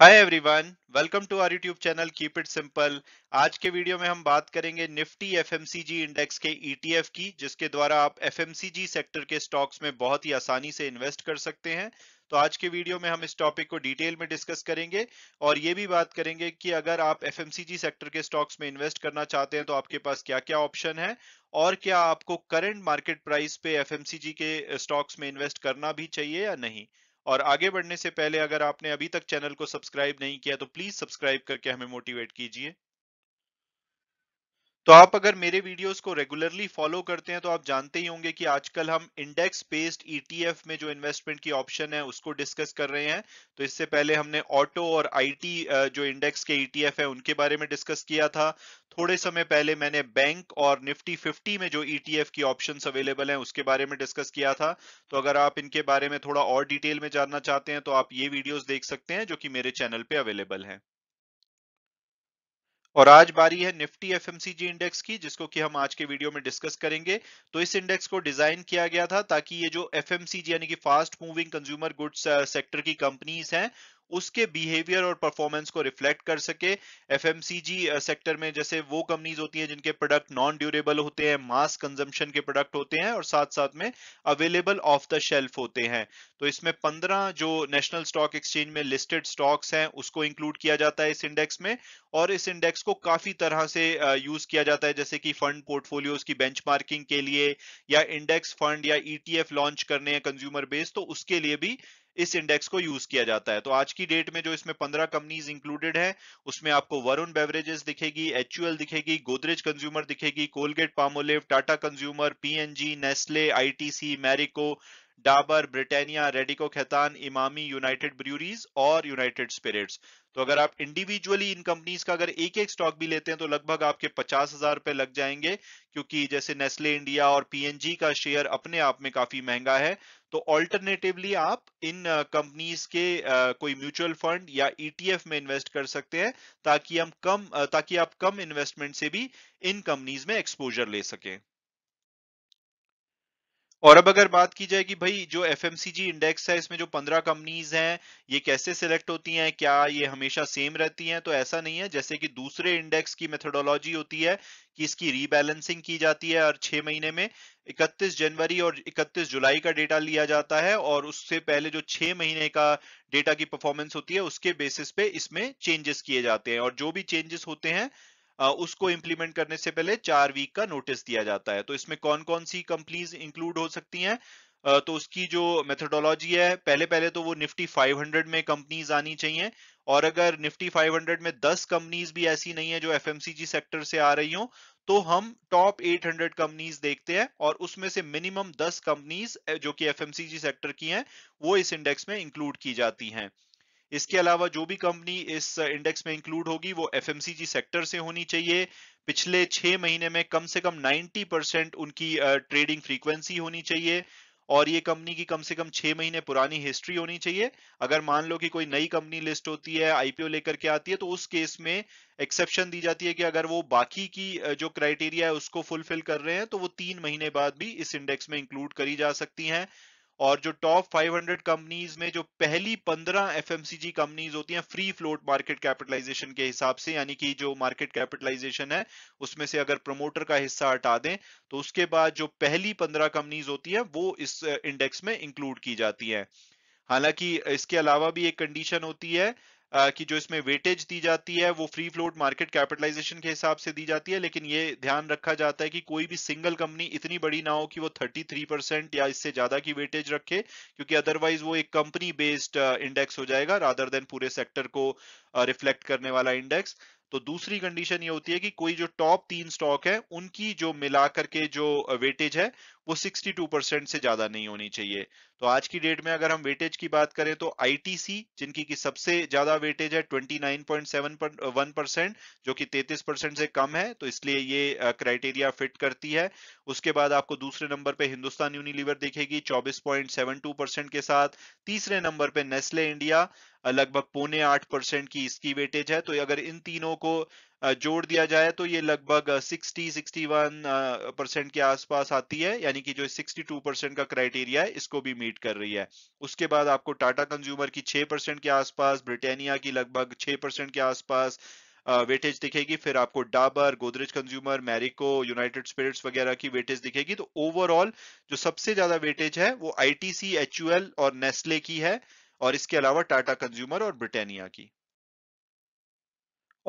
hi everyone welcome to our YouTube channel keep it simple आज के video में हम बात करेंगे निफ्टी एफएमसीजी इंडेक्स के ईटीएफ e की जिसके द्वारा आप एफएमसीजी सेक्टर के स्टॉक्स में बहुत ही आसानी से इन्वेस्ट कर सकते हैं तो आज के वीडियो में हम इस टॉपिक को डिटेल में डिस्कस करेंगे और ये भी बात करेंगे कि अगर आप एफ सेक्टर के स्टॉक्स में इन्वेस्ट करना चाहते हैं तो आपके पास क्या क्या ऑप्शन है और क्या आपको करंट मार्केट प्राइस पे एफ के स्टॉक्स में इन्वेस्ट करना भी चाहिए या नहीं और आगे बढ़ने से पहले अगर आपने अभी तक चैनल को सब्सक्राइब नहीं किया तो प्लीज सब्सक्राइब करके हमें मोटिवेट कीजिए तो आप अगर मेरे वीडियोस को रेगुलरली फॉलो करते हैं तो आप जानते ही होंगे कि आजकल हम इंडेक्स बेस्ड ईटीएफ में जो इन्वेस्टमेंट की ऑप्शन है उसको डिस्कस कर रहे हैं तो इससे पहले हमने ऑटो और आईटी जो इंडेक्स के ईटीएफ e है उनके बारे में डिस्कस किया था थोड़े समय पहले मैंने बैंक और निफ्टी 50 में जो ईटीएफ e की ऑप्शन अवेलेबल हैं उसके बारे में डिस्कस किया था तो अगर आप इनके बारे में थोड़ा और डिटेल में जानना चाहते हैं तो आप ये वीडियोज देख सकते हैं जो कि मेरे चैनल पे अवेलेबल है और आज बारी है निफ्टी एफएमसीजी इंडेक्स की जिसको कि हम आज के वीडियो में डिस्कस करेंगे तो इस इंडेक्स को डिजाइन किया गया था ताकि ये जो एफएमसीजी यानी कि fast moving consumer goods sector की कंपनीज हैं उसके बिहेवियर और परफॉर्मेंस को रिफ्लेक्ट कर सके एफ सेक्टर में जैसे वो कंपनीज होती है जिनके प्रोडक्ट नॉन ड्यूरेबल होते हैं मास कंजम्पशन के प्रोडक्ट होते हैं और साथ साथ में अवेलेबल ऑफ द शेल्फ होते हैं तो इसमें पंद्रह जो नेशनल स्टॉक एक्सचेंज में लिस्टेड स्टॉक्स हैं उसको इंक्लूड किया जाता है इस इंडेक्स में और इस इंडेक्स को काफी तरह से यूज किया जाता है जैसे कि फंड पोर्टफोलियोज की बेंच के लिए या इंडेक्स फंड या ईटीएफ e लॉन्च करने हैं कंज्यूमर बेस तो उसके लिए भी इस इंडेक्स को यूज किया जाता है तो आज की डेट में जो इसमें पंद्रह कंपनीज इंक्लूडेड है उसमें आपको वरुण बेवरेजेस दिखेगी एच दिखेगी गोदरेज कंज्यूमर दिखेगी Colgate Palmolive Tata consumer PNG Nestle ITC Marico Dabur Britannia Radico Khaitan Emami United Breweries और यूनाइटेड स्पिरिट्स तो अगर आप इंडिविजुअली इन कंपनीज का अगर एक एक स्टॉक भी लेते हैं तो लगभग आपके पचास हजार रुपए लग जाएंगे क्योंकि जैसे नेस्ले इंडिया और पीएनजी का शेयर अपने आप में काफी महंगा है तो ऑल्टरनेटिवली आप इन कंपनीज के कोई म्यूचुअल फंड या ईटीएफ e में इन्वेस्ट कर सकते हैं ताकि हम कम ताकि आप कम इन्वेस्टमेंट से भी इन कंपनीज में एक्सपोजर ले सकें और अब अगर बात की जाए कि भाई जो एफ इंडेक्स है इसमें जो पंद्रह कंपनीज हैं ये कैसे सिलेक्ट होती हैं क्या ये हमेशा सेम रहती हैं तो ऐसा नहीं है जैसे कि दूसरे इंडेक्स की मेथडोलॉजी होती है कि इसकी रीबैलेंसिंग की जाती है हर छह महीने में 31 जनवरी और 31 जुलाई का डेटा लिया जाता है और उससे पहले जो छह महीने का डेटा की परफॉर्मेंस होती है उसके बेसिस पे इसमें चेंजेस किए जाते हैं और जो भी चेंजेस होते हैं उसको इंप्लीमेंट करने से पहले चार वीक का नोटिस दिया जाता है तो इसमें कौन कौन सी कंपनीज इंक्लूड हो सकती हैं तो उसकी जो मेथडोलॉजी है पहले पहले तो वो निफ्टी 500 में कंपनीज आनी चाहिए और अगर निफ्टी 500 में 10 कंपनीज भी ऐसी नहीं है जो एफ सेक्टर से आ रही हो तो हम टॉप 800 कंपनीज देखते हैं और उसमें से मिनिमम 10 कंपनीज जो कि एफ सेक्टर की हैं वो इस इंडेक्स में इंक्लूड की जाती हैं इसके अलावा जो भी कंपनी इस इंडेक्स में इंक्लूड होगी वो एफ सेक्टर से होनी चाहिए पिछले छह महीने में कम से कम 90 परसेंट उनकी ट्रेडिंग फ्रीक्वेंसी होनी चाहिए और ये कंपनी की कम से कम छह महीने पुरानी हिस्ट्री होनी चाहिए अगर मान लो कि कोई नई कंपनी लिस्ट होती है आईपीओ लेकर के आती है तो उस केस में एक्सेप्शन दी जाती है कि अगर वो बाकी की जो क्राइटेरिया है उसको फुलफिल कर रहे हैं तो वो तीन महीने बाद भी इस इंडेक्स में इंक्लूड करी जा सकती हैं और जो टॉप 500 कंपनीज में जो पहली 15 एफ कंपनीज होती हैं फ्री फ्लोट मार्केट कैपिटलाइजेशन के हिसाब से यानी कि जो मार्केट कैपिटलाइजेशन है उसमें से अगर प्रमोटर का हिस्सा हटा दें तो उसके बाद जो पहली 15 कंपनीज होती है वो इस इंडेक्स uh, में इंक्लूड की जाती है हालांकि इसके अलावा भी एक कंडीशन होती है की जो इसमें वेटेज दी जाती है वो फ्री फ्लोट मार्केट कैपिटलाइजेशन के हिसाब से दी जाती है लेकिन ये ध्यान रखा जाता है कि कोई भी सिंगल कंपनी इतनी बड़ी ना हो कि वो 33 परसेंट या इससे ज्यादा की वेटेज रखे क्योंकि अदरवाइज वो एक कंपनी बेस्ड इंडेक्स हो जाएगा रादर देन पूरे सेक्टर को रिफ्लेक्ट करने वाला इंडेक्स तो दूसरी कंडीशन ये होती है कि कोई जो टॉप तीन स्टॉक है उनकी जो मिला करके जो वेटेज है वो 62 परसेंट से ज्यादा नहीं होनी चाहिए तो आज की डेट में अगर हम वेटेज की बात करें तो आईटीसी जिनकी की सबसे ज्यादा वेटेज है 29.71 जो कि 33 परसेंट से कम है तो इसलिए ये क्राइटेरिया फिट करती है उसके बाद आपको दूसरे नंबर पे हिंदुस्तान यूनिलीवर देखेगी 24.72 परसेंट के साथ तीसरे नंबर पे नेस्ले इंडिया लगभग पौने आठ परसेंट की इसकी वेटेज है तो अगर इन तीनों को जोड़ दिया जाए तो ये लगभग 60 61 परसेंट के आसपास आती है यानी कि जो 62 परसेंट का क्राइटेरिया है इसको भी मीट कर रही है उसके बाद आपको टाटा कंज्यूमर की 6 परसेंट के आसपास ब्रिटेनिया की लगभग 6 परसेंट के आसपास वेटेज दिखेगी फिर आपको Dabur Godrej Consumer Marico United Spirits वगैरह की वेटेज दिखेगी तो ओवरऑल जो सबसे ज्यादा वेटेज है वो आईटीसी टी और नेस्ले की है और इसके अलावा टाटा कंज्यूमर और ब्रिटेनिया की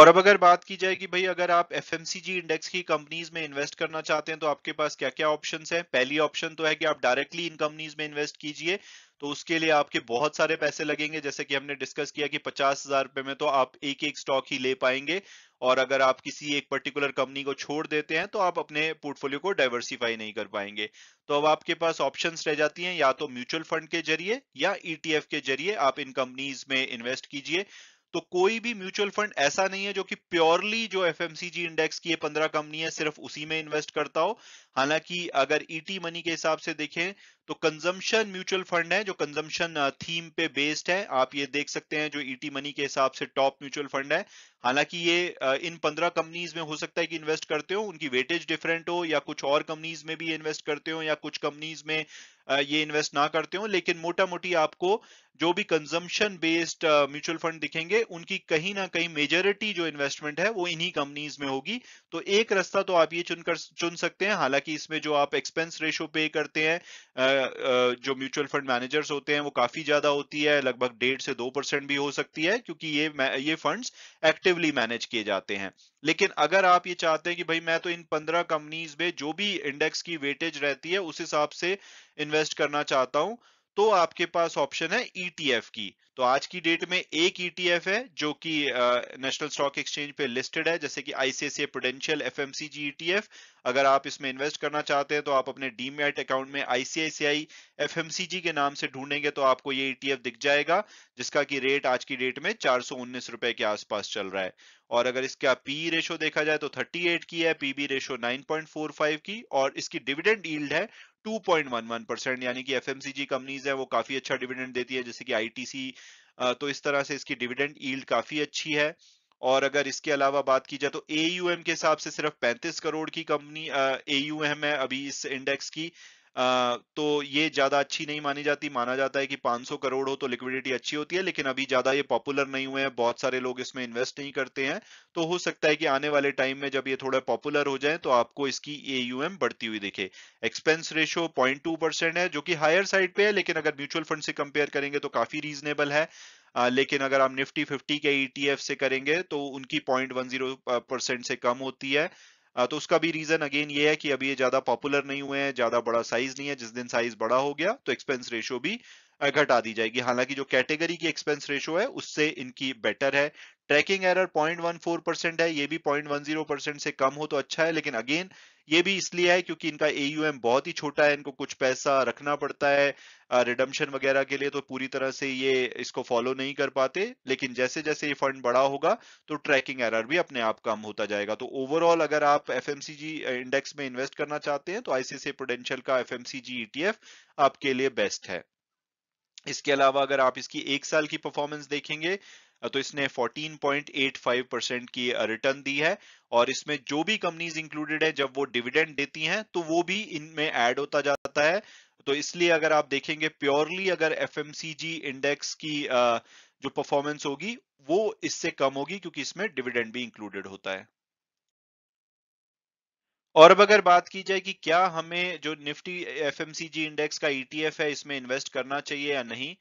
और अब अगर बात की जाए कि भाई अगर आप एफ इंडेक्स की कंपनीज में इन्वेस्ट करना चाहते हैं तो आपके पास क्या क्या ऑप्शन है पहली ऑप्शन तो है कि आप डायरेक्टली इन कंपनीज में इन्वेस्ट कीजिए तो उसके लिए आपके बहुत सारे पैसे लगेंगे जैसे कि हमने डिस्कस किया कि पचास हजार रुपए में तो आप एक एक स्टॉक ही ले पाएंगे और अगर आप किसी एक पर्टिकुलर कंपनी को छोड़ देते हैं तो आप अपने पोर्टफोलियो को डाइवर्सिफाई नहीं कर पाएंगे तो अब आपके पास ऑप्शंस रह जाती हैं या तो म्यूचुअल फंड के जरिए या ईटीएफ e के जरिए आप इन कंपनीज में इन्वेस्ट कीजिए तो कोई भी म्यूचुअल फंड ऐसा नहीं है जो कि प्योरली जो एफ इंडेक्स की ये पंद्रह कंपनी है सिर्फ उसी में इन्वेस्ट करता हो हालांकि अगर ईटी e मनी के हिसाब से देखें तो कंजम्पशन म्यूचुअल फंड है जो कंजम्पशन थीम पे बेस्ड है आप ये देख सकते हैं जो ईटी e मनी के हिसाब से टॉप म्यूचुअल फंड है हालांकि ये इन पंद्रह कंपनीज में हो सकता है कि इन्वेस्ट करते हो उनकी वेटेज डिफरेंट हो या कुछ और कंपनीज में भी इन्वेस्ट करते हो या कुछ कंपनीज में ये इन्वेस्ट ना करते हो लेकिन मोटा मोटी आपको जो भी कंजम्पशन बेस्ड म्यूचुअल फंड दिखेंगे उनकी कहीं ना कहीं मेजोरिटी जो इन्वेस्टमेंट है वो इन्हीं कंपनीज में होगी तो एक रास्ता तो आप ये चुन चुन सकते हैं हालांकि इसमें जो आप एक्सपेंस रेशो पे करते हैं जो म्यूचुअल फंड मैनेजर्स होते हैं वो काफी ज्यादा होती है लगभग डेढ़ से दो परसेंट भी हो सकती है क्योंकि ये ये फंड एक्टिवली मैनेज किए जाते हैं लेकिन अगर आप ये चाहते हैं कि भाई मैं तो इन पंद्रह कंपनीज में जो भी इंडेक्स की वेटेज रहती है उस हिसाब से इन्वेस्ट करना चाहता हूं तो आपके पास ऑप्शन है ईटीएफ e की तो आज की डेट में एक ईटीएफ e है जो कि नेशनल स्टॉक एक्सचेंज पे लिस्टेड है जैसे कि आईसीआई प्रोडेंशियल एफएमसीजी ईटीएफ अगर आप इसमें इन्वेस्ट करना चाहते हैं तो आप अपने डीमेट अकाउंट में आईसीआईसीआई एफ के नाम से ढूंढेंगे तो आपको ये ईटीएफ e दिख जाएगा जिसका की रेट आज की डेट में चार रुपए के आसपास चल रहा है और अगर इसका पी रेशो देखा जाए तो 38 की है पीबी रेशो 9.45 की और इसकी डिविडेंड ईल्ड है 2.11 परसेंट यानी कि एफएमसीजी कंपनीज है वो काफी अच्छा डिविडेंड देती है जैसे कि आईटीसी तो इस तरह से इसकी डिविडेंड ईल्ड काफी अच्छी है और अगर इसके अलावा बात की जाए तो एयूएम के हिसाब से सिर्फ 35 करोड़ की कंपनी एयूएम है अभी इस इंडेक्स की तो ये ज्यादा अच्छी नहीं मानी जाती माना जाता है कि 500 करोड़ हो तो लिक्विडिटी अच्छी होती है लेकिन अभी ज्यादा ये पॉपुलर नहीं हुए हैं बहुत सारे लोग इसमें इन्वेस्ट नहीं करते हैं तो हो सकता है कि आने वाले टाइम में जब ये थोड़ा पॉपुलर हो जाए तो आपको इसकी एयूएम बढ़ती हुई दिखे एक्सपेंस रेशियो पॉइंट है जो कि हायर साइड पे है लेकिन अगर म्यूचुअल फंड से कंपेयर करेंगे तो काफी रीजनेबल है आ, लेकिन अगर आप निफ्टी 50 के ईटीएफ e से करेंगे तो उनकी 0.10 परसेंट से कम होती है तो उसका भी रीजन अगेन ये है कि अभी ये ज्यादा पॉपुलर नहीं हुए हैं ज्यादा बड़ा साइज नहीं है जिस दिन साइज बड़ा हो गया तो एक्सपेंस रेशियो भी घटा दी जाएगी हालांकि जो कैटेगरी की एक्सपेंस रेशियो है उससे इनकी बेटर है ट्रैकिंग एरर 0.14 परसेंट है ये भी 0.10 परसेंट से कम हो तो अच्छा है लेकिन अगेन ये भी इसलिए है क्योंकि इनका एयूएम बहुत ही छोटा है इनको कुछ पैसा रखना पड़ता है रिडम्शन वगैरह के लिए तो पूरी तरह से ये इसको फॉलो नहीं कर पाते लेकिन जैसे जैसे ये फंड बड़ा होगा तो ट्रैकिंग एरर भी अपने आप कम होता जाएगा तो ओवरऑल अगर आप एफ इंडेक्स में इन्वेस्ट करना चाहते हैं तो आईसीसी पोटेंशियल का एफ ईटीएफ e आपके लिए बेस्ट है इसके अलावा अगर आप इसकी एक साल की परफॉर्मेंस देखेंगे तो इसने 14.85 परसेंट की रिटर्न दी है और इसमें जो भी कंपनीज इंक्लूडेड है जब वो डिविडेंड देती हैं तो वो भी इनमें ऐड होता जाता है तो इसलिए अगर आप देखेंगे प्योरली अगर एफ इंडेक्स की जो परफॉर्मेंस होगी वो इससे कम होगी क्योंकि इसमें डिविडेंड भी इंक्लूडेड होता है और अब अगर बात की जाए कि क्या हमें जो निफ्टी एफ इंडेक्स का ईटीएफ e है इसमें इन्वेस्ट करना चाहिए या नहीं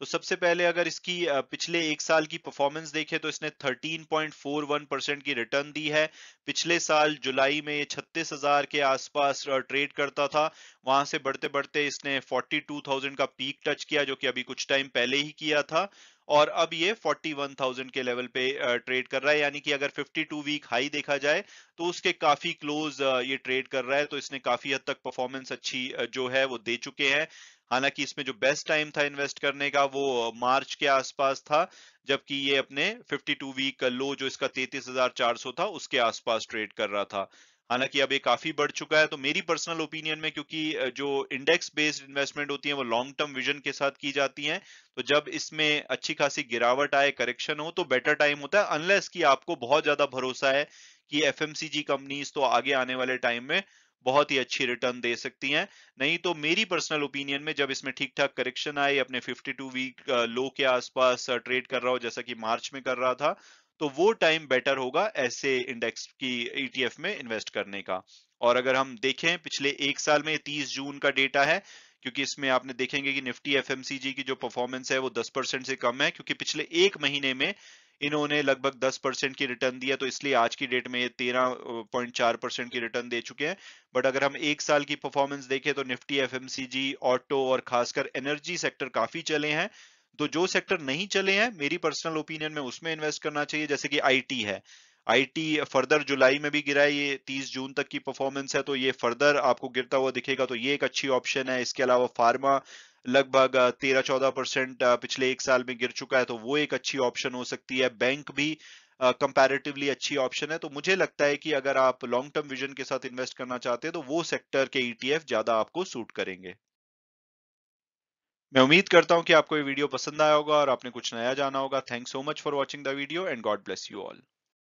तो सबसे पहले अगर इसकी पिछले एक साल की परफॉर्मेंस देखें तो इसने 13.41 परसेंट की रिटर्न दी है पिछले साल जुलाई में ये छत्तीस हजार के आसपास ट्रेड करता था वहां से बढ़ते बढ़ते इसने 42,000 का पीक टच किया जो कि अभी कुछ टाइम पहले ही किया था और अब ये 41,000 के लेवल पे ट्रेड कर रहा है यानी कि अगर 52 वीक हाई देखा जाए तो उसके काफी क्लोज ये ट्रेड कर रहा है तो इसने काफी हद तक परफॉर्मेंस अच्छी जो है वो दे चुके हैं हालांकि इसमें जो बेस्ट टाइम था इन्वेस्ट करने का वो मार्च के आसपास था जबकि ये अपने 52 वीक लो जो इसका 33,400 था उसके आसपास ट्रेड कर रहा था हालांकि अब ये काफी बढ़ चुका है तो मेरी पर्सनल ओपिनियन में क्योंकि जो इंडेक्स बेस्ड इन्वेस्टमेंट होती है वो लॉन्ग टर्म विजन के साथ की जाती है तो जब इसमें अच्छी खासी गिरावट आए करेक्शन हो तो बेटर टाइम होता है अनलेस की आपको बहुत ज्यादा भरोसा है कि एफ कंपनीज तो आगे आने वाले टाइम में बहुत ही अच्छी रिटर्न दे सकती हैं नहीं तो मेरी पर्सनल ओपिनियन में जब इसमें ठीक ठाक करेक्शन आए अपने 52 वीक लो के आसपास ट्रेड कर रहा हो जैसा कि मार्च में कर रहा था तो वो टाइम बेटर होगा ऐसे इंडेक्स की ईटीएफ e में इन्वेस्ट करने का और अगर हम देखें पिछले एक साल में 30 जून का डेटा है क्योंकि इसमें आपने देखेंगे कि निफ्टी एफ की जो परफॉर्मेंस है वो 10 परसेंट से कम है क्योंकि पिछले एक महीने में इन्होंने लगभग 10 परसेंट की रिटर्न दिया तो इसलिए आज की डेट में ये 13.4 परसेंट की रिटर्न दे चुके हैं बट अगर हम एक साल की परफॉर्मेंस देखें तो निफ्टी एफ ऑटो और खासकर एनर्जी सेक्टर काफी चले हैं तो जो सेक्टर नहीं चले हैं मेरी पर्सनल ओपिनियन में उसमें इन्वेस्ट करना चाहिए जैसे कि आई है आईटी फर्दर जुलाई में भी गिरा है ये 30 जून तक की परफॉर्मेंस है तो ये फर्दर आपको गिरता हुआ दिखेगा तो ये एक अच्छी ऑप्शन है इसके अलावा फार्मा लगभग तेरह चौदह परसेंट पिछले एक साल में गिर चुका है तो वो एक अच्छी ऑप्शन हो सकती है बैंक भी कंपैरेटिवली uh, अच्छी ऑप्शन है तो मुझे लगता है कि अगर आप लॉन्ग टर्म विजन के साथ इन्वेस्ट करना चाहते हैं तो वो सेक्टर के ईटीएफ e ज्यादा आपको सूट करेंगे मैं उम्मीद करता हूं कि आपको ये वीडियो पसंद आया होगा और आपने कुछ नया जाना होगा thank so much for watching the video and God bless you all